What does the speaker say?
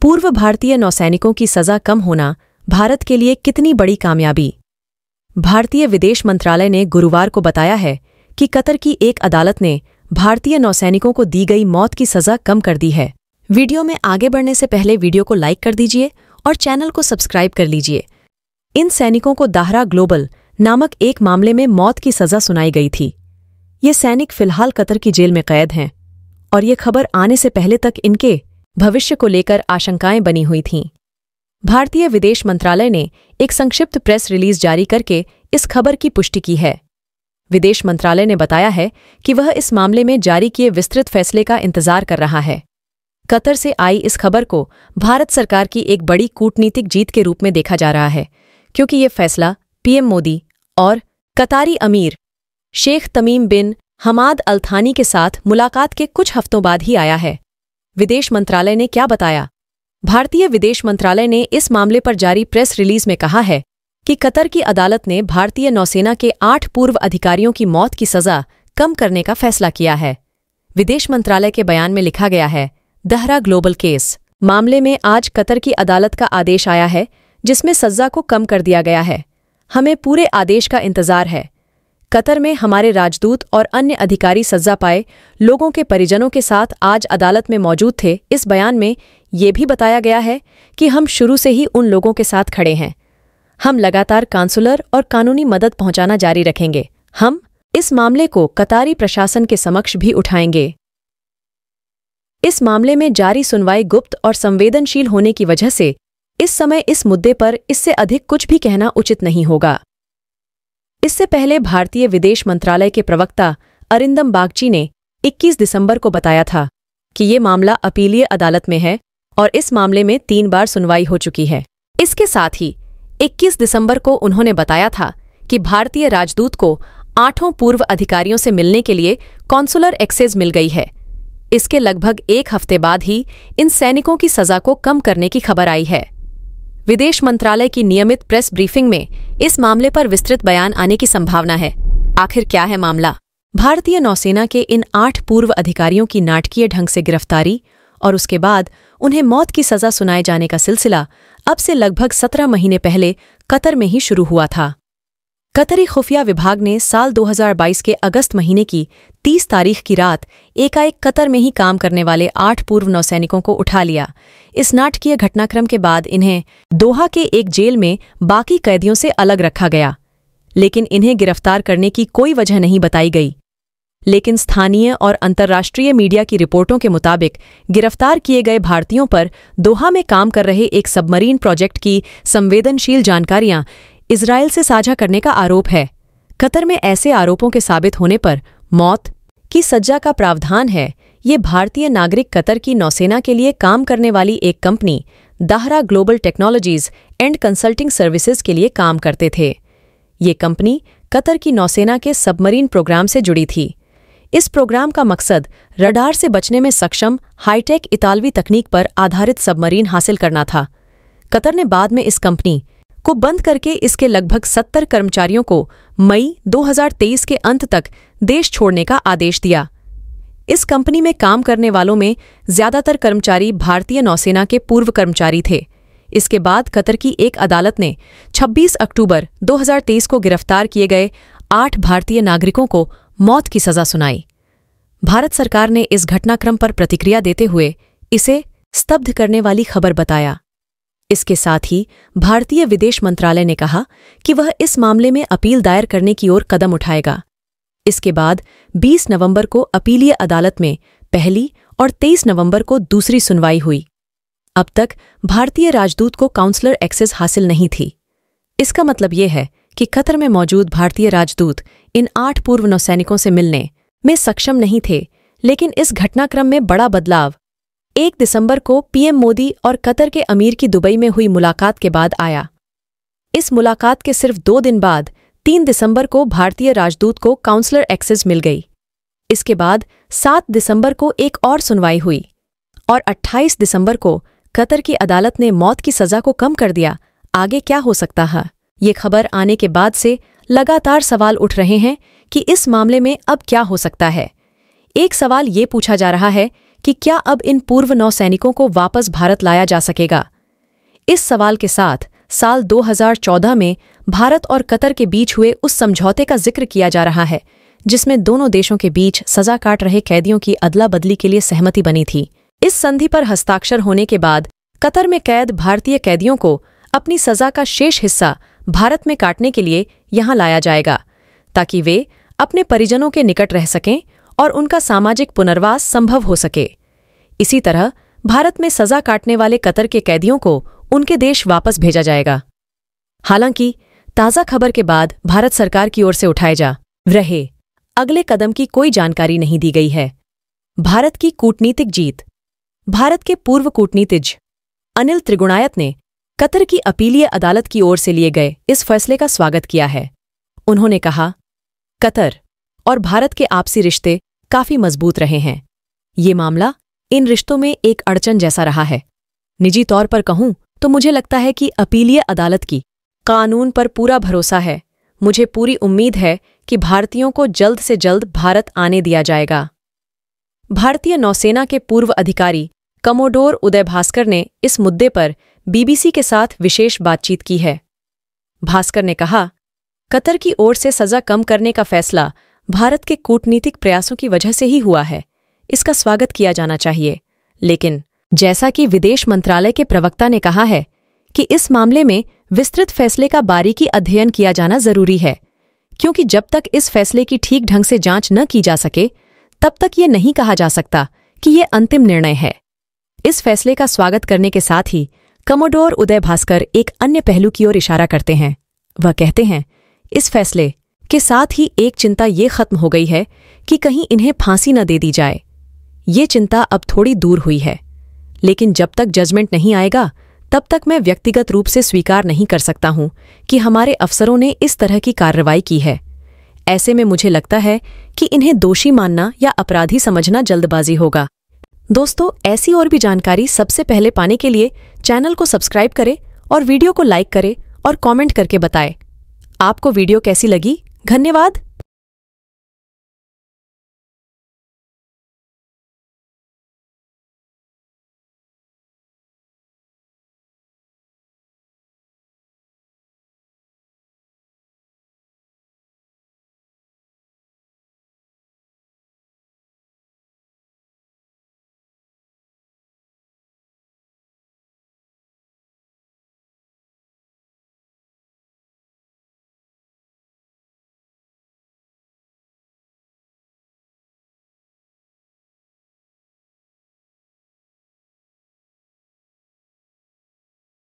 पूर्व भारतीय नौसैनिकों की सजा कम होना भारत के लिए कितनी बड़ी कामयाबी भारतीय विदेश मंत्रालय ने गुरुवार को बताया है कि कतर की एक अदालत ने भारतीय नौसैनिकों को दी गई मौत की सजा कम कर दी है वीडियो में आगे बढ़ने से पहले वीडियो को लाइक कर दीजिए और चैनल को सब्सक्राइब कर लीजिए इन सैनिकों को दाहरा ग्लोबल नामक एक मामले में मौत की सजा सुनाई गई थी ये सैनिक फिलहाल कतर की जेल में कैद हैं और ये खबर आने से पहले तक इनके भविष्य को लेकर आशंकाएं बनी हुई थीं भारतीय विदेश मंत्रालय ने एक संक्षिप्त प्रेस रिलीज जारी करके इस खबर की पुष्टि की है विदेश मंत्रालय ने बताया है कि वह इस मामले में जारी किए विस्तृत फैसले का इंतजार कर रहा है कतर से आई इस खबर को भारत सरकार की एक बड़ी कूटनीतिक जीत के रूप में देखा जा रहा है क्योंकि ये फैसला पीएम मोदी और कतारी अमीर शेख तमीम बिन हमाद अल थानी के साथ मुलाकात के कुछ हफ्तों बाद ही आया है विदेश मंत्रालय ने क्या बताया भारतीय विदेश मंत्रालय ने इस मामले पर जारी प्रेस रिलीज में कहा है कि कतर की अदालत ने भारतीय नौसेना के आठ पूर्व अधिकारियों की मौत की सजा कम करने का फैसला किया है विदेश मंत्रालय के बयान में लिखा गया है दहरा ग्लोबल केस मामले में आज कतर की अदालत का आदेश आया है जिसमें सजा को कम कर दिया गया है हमें पूरे आदेश का इंतजार है कतर में हमारे राजदूत और अन्य अधिकारी सज्जा पाए लोगों के परिजनों के साथ आज अदालत में मौजूद थे इस बयान में ये भी बताया गया है कि हम शुरू से ही उन लोगों के साथ खड़े हैं हम लगातार कांसुलर और कानूनी मदद पहुंचाना जारी रखेंगे हम इस मामले को कतारी प्रशासन के समक्ष भी उठाएंगे इस मामले में जारी सुनवाई गुप्त और संवेदनशील होने की वजह से इस समय इस मुद्दे पर इससे अधिक कुछ भी कहना उचित नहीं होगा इससे पहले भारतीय विदेश मंत्रालय के प्रवक्ता अरिंदम बागची ने 21 दिसंबर को बताया था कि ये मामला अपीलीय अदालत में है और इस मामले में तीन बार सुनवाई हो चुकी है इसके साथ ही 21 दिसंबर को उन्होंने बताया था कि भारतीय राजदूत को आठों पूर्व अधिकारियों से मिलने के लिए कॉन्सुलर एक्सेज मिल गई है इसके लगभग एक हफ्ते बाद ही इन सैनिकों की सजा को कम करने की खबर आई है विदेश मंत्रालय की नियमित प्रेस ब्रीफिंग में इस मामले पर विस्तृत बयान आने की संभावना है आखिर क्या है मामला भारतीय नौसेना के इन आठ पूर्व अधिकारियों की नाटकीय ढंग से गिरफ्तारी और उसके बाद उन्हें मौत की सजा सुनाए जाने का सिलसिला अब से लगभग सत्रह महीने पहले कतर में ही शुरू हुआ था कतरी खुफिया विभाग ने साल 2022 के अगस्त महीने की 30 तारीख की रात एकाएक कतर में ही काम करने वाले आठ पूर्व नौसैनिकों को उठा लिया इस नाटकीय घटनाक्रम के बाद इन्हें दोहा के एक जेल में बाकी कैदियों से अलग रखा गया लेकिन इन्हें गिरफ्तार करने की कोई वजह नहीं बताई गई लेकिन स्थानीय और अंतर्राष्ट्रीय मीडिया की रिपोर्टों के मुताबिक गिरफ्तार किए गए भारतीयों पर दोहा में काम कर रहे एक सबमरीन प्रोजेक्ट की संवेदनशील जानकारियां इसराइल से साझा करने का आरोप है कतर में ऐसे आरोपों के साबित होने पर मौत की सज्जा का प्रावधान है ये भारतीय नागरिक कतर की नौसेना के लिए काम करने वाली एक company Dahra global technologies and consulting services के लिए काम करते थे ये कंपनी कतर की नौसेना के सबमरीन प्रोग्राम से जुड़ी थी इस प्रोग्राम का मकसद रडार से बचने में सक्षम हाईटेक इतालवी तकनीक पर आधारित सबमरीन हासिल करना था कतर ने बाद में इस कंपनी को बंद करके इसके लगभग 70 कर्मचारियों को मई 2023 के अंत तक देश छोड़ने का आदेश दिया इस कंपनी में काम करने वालों में ज्यादातर कर्मचारी भारतीय नौसेना के पूर्व कर्मचारी थे इसके बाद कतर की एक अदालत ने 26 अक्टूबर 2023 को गिरफ्तार किए गए आठ भारतीय नागरिकों को मौत की सजा सुनाई भारत सरकार ने इस घटनाक्रम पर प्रतिक्रिया देते हुए इसे स्तब्ध करने वाली खबर बताया इसके साथ ही भारतीय विदेश मंत्रालय ने कहा कि वह इस मामले में अपील दायर करने की ओर कदम उठाएगा इसके बाद 20 नवंबर को अपीलीय अदालत में पहली और 23 नवंबर को दूसरी सुनवाई हुई अब तक भारतीय राजदूत को काउंसलर एक्सेस हासिल नहीं थी इसका मतलब यह है कि कतर में मौजूद भारतीय राजदूत इन आठ पूर्व नौसैनिकों से मिलने में सक्षम नहीं थे लेकिन इस घटनाक्रम में बड़ा बदलाव एक दिसंबर को पीएम मोदी और कतर के अमीर की दुबई में हुई मुलाकात के बाद आया इस मुलाकात के सिर्फ दो दिन बाद तीन दिसंबर को भारतीय राजदूत को काउंसलर एक्सेस मिल गई इसके बाद सात दिसंबर को एक और सुनवाई हुई और 28 दिसंबर को कतर की अदालत ने मौत की सजा को कम कर दिया आगे क्या हो सकता है ये खबर आने के बाद से लगातार सवाल उठ रहे हैं कि इस मामले में अब क्या हो सकता है एक सवाल ये पूछा जा रहा है कि क्या अब इन पूर्व नौसैनिकों को वापस भारत लाया जा सकेगा इस सवाल के साथ साल 2014 में भारत और कतर के बीच हुए उस समझौते का जिक्र किया जा रहा है जिसमें दोनों देशों के बीच सजा काट रहे कैदियों की अदला बदली के लिए सहमति बनी थी इस संधि पर हस्ताक्षर होने के बाद कतर में कैद भारतीय कैदियों को अपनी सजा का शेष हिस्सा भारत में काटने के लिए यहां लाया जाएगा ताकि वे अपने परिजनों के निकट रह सकें और उनका सामाजिक पुनर्वास संभव हो सके इसी तरह भारत में सजा काटने वाले कतर के कैदियों को उनके देश वापस भेजा जाएगा हालांकि ताज़ा खबर के बाद भारत सरकार की ओर से उठाए जा रहे अगले कदम की कोई जानकारी नहीं दी गई है भारत की कूटनीतिक जीत भारत के पूर्व कूटनीतिज अनिल त्रिगुणायत ने कतर की अपीलीय अदालत की ओर से लिए गए इस फैसले का स्वागत किया है उन्होंने कहा कतर और भारत के आपसी रिश्ते काफी मजबूत रहे हैं ये मामला इन रिश्तों में एक अड़चन जैसा रहा है निजी तौर पर कहूं तो मुझे लगता है कि अपीलीय अदालत की कानून पर पूरा भरोसा है मुझे पूरी उम्मीद है कि भारतीयों को जल्द से जल्द भारत आने दिया जाएगा भारतीय नौसेना के पूर्व अधिकारी कमोडोर उदय भास्कर ने इस मुद्दे पर बीबीसी के साथ विशेष बातचीत की है भास्कर ने कहा कतर की ओर से सजा कम करने का फैसला भारत के कूटनीतिक प्रयासों की वजह से ही हुआ है इसका स्वागत किया जाना चाहिए लेकिन जैसा कि विदेश मंत्रालय के प्रवक्ता ने कहा है कि इस मामले में विस्तृत फैसले का बारीकी अध्ययन किया जाना जरूरी है क्योंकि जब तक इस फैसले की ठीक ढंग से जांच न की जा सके तब तक ये नहीं कहा जा सकता कि ये अंतिम निर्णय है इस फैसले का स्वागत करने के साथ ही कमोडोर उदय भास्कर एक अन्य पहलू की ओर इशारा करते हैं वह कहते हैं इस फैसले के साथ ही एक चिंता ये खत्म हो गई है कि कहीं इन्हें फांसी न दे दी जाए ये चिंता अब थोड़ी दूर हुई है लेकिन जब तक जजमेंट नहीं आएगा तब तक मैं व्यक्तिगत रूप से स्वीकार नहीं कर सकता हूं कि हमारे अफसरों ने इस तरह की कार्रवाई की है ऐसे में मुझे लगता है कि इन्हें दोषी मानना या अपराधी समझना जल्दबाजी होगा दोस्तों ऐसी और भी जानकारी सबसे पहले पाने के लिए चैनल को सब्सक्राइब करें और वीडियो को लाइक करें और कॉमेंट करके बताएं आपको वीडियो कैसी लगी धन्यवाद